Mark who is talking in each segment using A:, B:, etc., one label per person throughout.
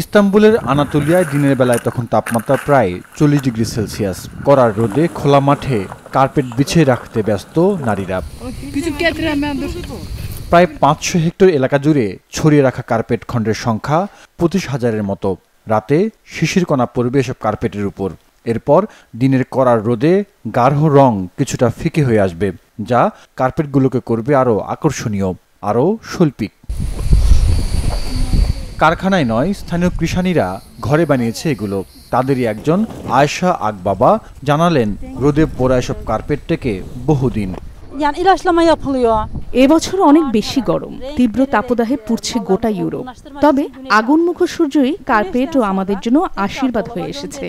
A: ইস্তাম্বুলের আনাতুলিয়ায় দিনের বেলায় তখন তাপমাত্রা প্রায় চল্লিশ ডিগ্রি সেলসিয়াস করার রোদে খোলা মাঠে কার্পেট বিছিয়ে রাখতে ব্যস্ত নারীরা প্রায় পাঁচশো হেক্টর এলাকা জুড়ে ছড়িয়ে রাখা কার্পেট খণ্ডের সংখ্যা পঁচিশ হাজারের মতো রাতে শিশির কণা পড়বে এসব কার্পেটের উপর এরপর দিনের করার রোদে গাঢ় রং কিছুটা ফিকে হয়ে আসবে যা কার্পেটগুলোকে করবে আরও আকর্ষণীয় আরও শৈল্পিক কারখানায় নয় স্থানীয় কৃষানীরা ঘরে বানিয়েছে এগুলো তাদেরই একজন আয়শা আকবাবা জানালেন রোদে পোড়া এসব কার্পেট থেকে বহুদিন
B: এবছর অনেক বেশি গরম তীব্র তাপদাহে পুড়ছে গোটা ইউরোপ তবে আগুনমুখ সূর্যই কার্পেট ও আমাদের জন্য আশীর্বাদ হয়ে এসেছে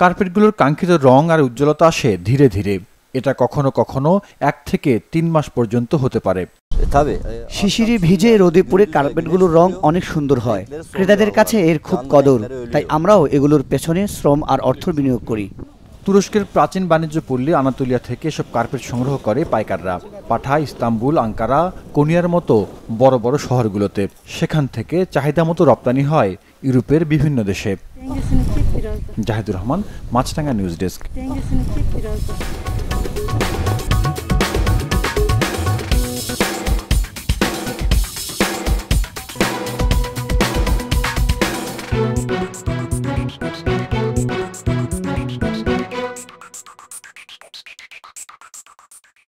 A: কার্পেটগুলোর কাঙ্ক্ষিত রং আর উজ্জ্বলতা আসে ধীরে ধীরে এটা কখনো কখনো এক থেকে তিন মাস পর্যন্ত হতে পারে শিশিরি ভিজে রোদে পুড়ে কার্পেটগুলোর রং অনেক সুন্দর হয় ক্রেতাদের কাছে এর খুব কদর তাই আমরাও এগুলোর পেছনে শ্রম আর অর্থ বিনিয়োগ করি তুরস্কের প্রাচীন বাণিজ্য পল্লী আনাতুলিয়া থেকে সব কার্পেট সংগ্রহ করে পাইকাররা পাঠা ইস্তাম্বুল আঙ্কারা কোনিয়ার মতো বড় বড় শহরগুলোতে সেখান থেকে চাহিদা মতো রপ্তানি হয় ইউরোপের বিভিন্ন দেশে জাহিদুর রহমান মাছটাঙ্গা নিউজ ডেস্ক